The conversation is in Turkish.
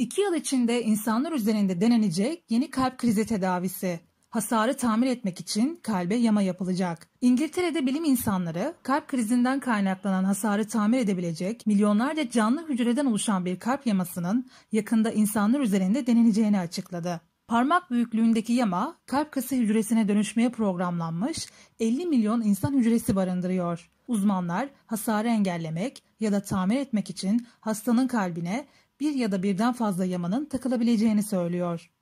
2 yıl içinde insanlar üzerinde denenecek yeni kalp krizi tedavisi. Hasarı tamir etmek için kalbe yama yapılacak. İngiltere'de bilim insanları kalp krizinden kaynaklanan hasarı tamir edebilecek milyonlarca canlı hücreden oluşan bir kalp yamasının yakında insanlar üzerinde deneneceğini açıkladı. Parmak büyüklüğündeki yama kalp kası hücresine dönüşmeye programlanmış 50 milyon insan hücresi barındırıyor. Uzmanlar hasarı engellemek ya da tamir etmek için hastanın kalbine bir ya da birden fazla yamanın takılabileceğini söylüyor.